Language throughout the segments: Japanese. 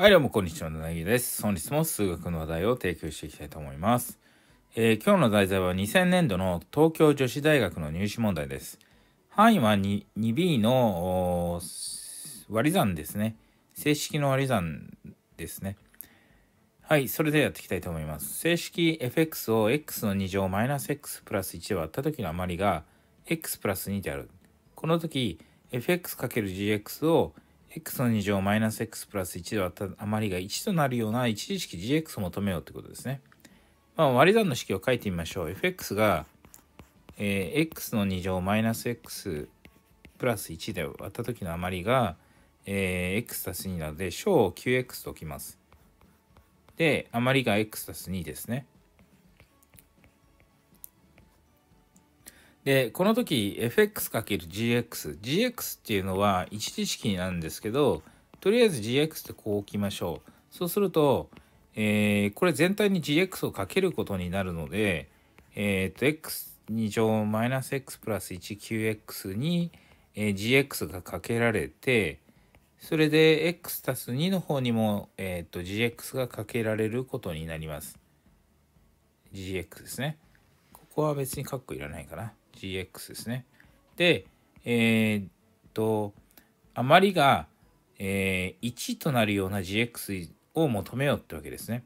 はい、どうも、こんにちは、ななぎです。本日も数学の話題を提供していきたいと思います。えー、今日の題材は2000年度の東京女子大学の入試問題です。範囲は 2, 2B の割り算ですね。正式の割り算ですね。はい、それでやっていきたいと思います。正式 fx を x の2乗マイナス x プラス1で割った時の余りが x プラス2である。この時、fx×gx を x の2乗マイナス x プラス1では余りが1となるような一次式 gx を求めようってことですね。まあ、割り算の式を書いてみましょう。fx が、えー、x の2乗マイナス x プラス1で割った時の余りが、えー、x たす2なので小を 9x と置きます。で、余りが x たす2ですね。で、この時 FX×GX。GX っていうのは一次式なんですけど、とりあえず GX ってこう置きましょう。そうすると、えー、これ全体に GX をかけることになるので、えっ、ー、と、x2 乗マイナス x プラス 1qx に、え gx がかけられて、それで x たす2の方にも、えっ、ー、と gx がかけられることになります。gx ですね。ここは別にカッコいらないかな。GX ですね。で、えー、っと、余りが、えー、1となるような GX を求めようってわけですね。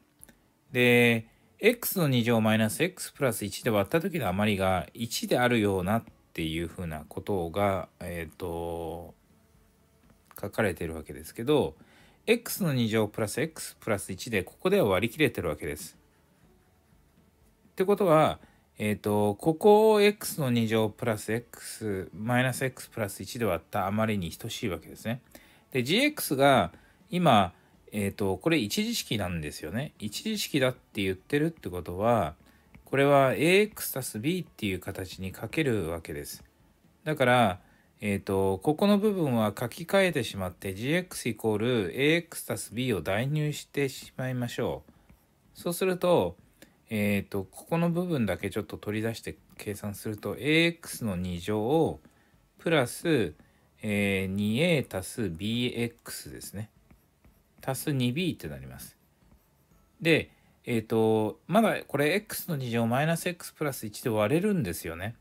で、x の2乗マイナス x プラス1で割った時の余りが1であるようなっていうふうなことが、えっ、ー、と、書かれてるわけですけど、x の2乗プラス x プラス1でここでは割り切れてるわけです。ってことは、えっ、ー、と、ここを x の2乗プラス x マイナス x プラス1で割ったあまりに等しいわけですね。で、gx が今、えっ、ー、と、これ一次式なんですよね。一次式だって言ってるってことは、これは ax たす b っていう形に書けるわけです。だから、えっ、ー、と、ここの部分は書き換えてしまって gx イコール ax たす b を代入してしまいましょう。そうすると、えっ、ー、と、ここの部分だけちょっと取り出して計算すると、ax の2乗プラス、えー、2a 足す bx ですね。足す 2b ってなります。で、えっ、ー、と、まだこれ x の2乗マイナス x プラス1で割れるんですよね。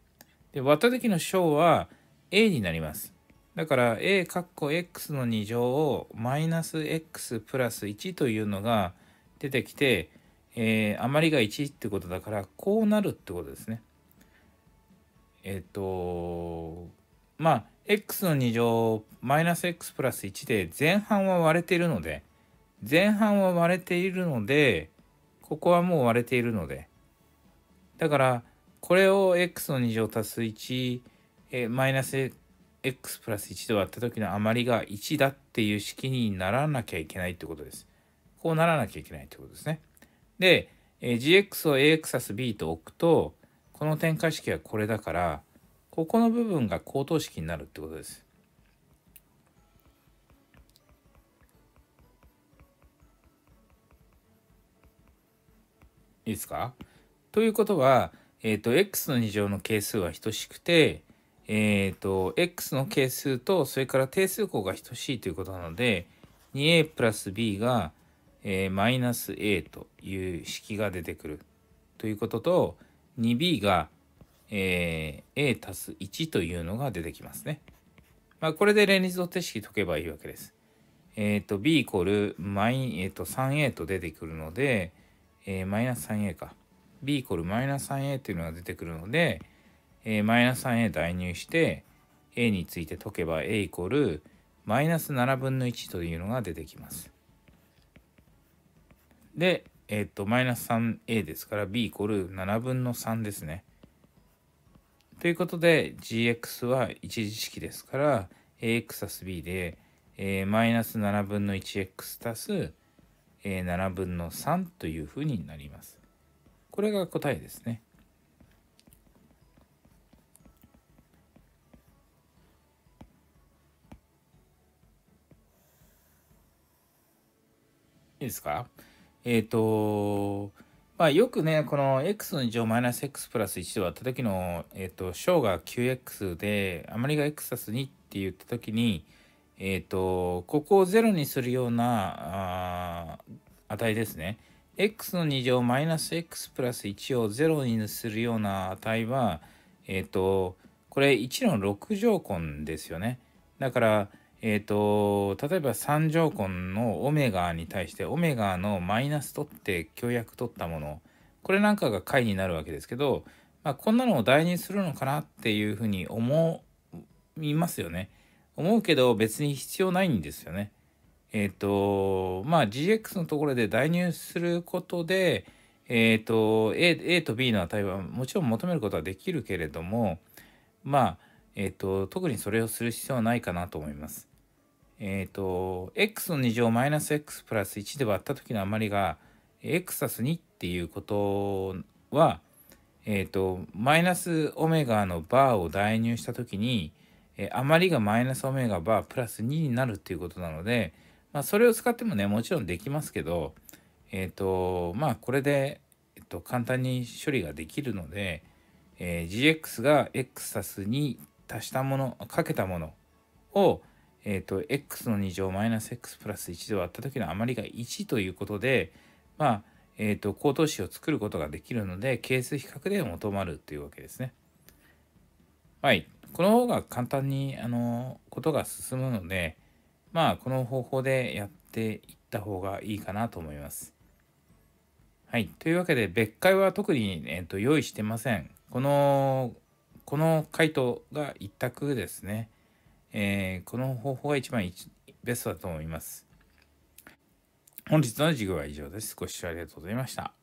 で、割った時の小は a になります。だから a 括弧 x の2乗をマイナス x プラス1というのが出てきて、えー、余りが1ってことだからこうなるってことですね。えっ、ー、とまあ x の2乗マイナス x プラス1で前半は割れているので前半は割れているのでここはもう割れているのでだからこれを x の2乗足す1えマイナス x プラス1で割った時の余りが1だっていう式にならなきゃいけないってことです。こうならなきゃいけないってことですね。で、え GX を AX B と置くと、この展開式はこれだから、ここの部分が高等式になるってことです。いいですかということは、えっ、ー、と、x の2乗の係数は等しくて、えっ、ー、と、x の係数と、それから定数項が等しいということなので、2a プラス b がえー、マイナス a という式が出てくるということと 2b が、えー、a たす1というのが出てきますね。まあ、これで連立方程式解けばいいわけです。えっ、ー、と b イコールマイ、えー、と 3a と出てくるので、えー、マイナス 3a か b イコールマイナス 3a というのが出てくるので、えー、マイナス 3a 代入して a について解けば a イコールマイナス7分の1というのが出てきます。で、えっ、ー、と、マイナス 3a ですから b イコール7分の3ですね。ということで gx は一次式ですから ax たす b で、えー、マイナス7分の 1x たす、えー、7分の3というふうになります。これが答えですね。いいですかえっ、ー、と、まあ、よくね、この x の2乗マイナス x プラス1で割った時の、えっ、ー、と、小が 9x で、余りが x たす2って言った時に、えっ、ー、と、ここを0にするような値ですね。x の2乗マイナス x プラス1を0にするような値は、えっ、と、これ1の6乗根ですよね。だから、えっ、ー、と、例えば三条根のオメガに対してオメガのマイナス取って強約取ったもの、これなんかが解になるわけですけど、まあ、こんなのを代にするのかなっていうふうに思いますよね。思うけど別に必要ないんですよね。えっ、ー、と、まあ GX のところで代入することで、えっ、ー、と A、A と B の値はもちろん求めることはできるけれども、まあ、えっ、と、特にそれをする必要はないかなと思います。えっ、ー、と、x の2乗マイナス x プラス1で割った時の余りが、x 足す2っていうことは、えっ、ー、と、マイナスオメガのバーを代入した時に、えー、余りがマイナスオメガバープラス2になるっていうことなので、まあ、それを使ってもね、もちろんできますけど、えっ、ー、と、まあ、これで、えっ、ー、と、簡単に処理ができるので、えー、gx が x 足す2足したもの、かけたものを、えっ、ー、と、x の2乗マイナス x プラス1で割った時の余りが1ということで、まあ、えっ、ー、と、高等子を作ることができるので、係数比較で求まるというわけですね。はい。この方が簡単に、あの、ことが進むので、まあ、この方法でやっていった方がいいかなと思います。はい。というわけで、別解は特に、えーと用意してません。この、この回答が一択ですね。えー、この方法が一番ベストだと思います。本日の授業は以上です。ご視聴ありがとうございました。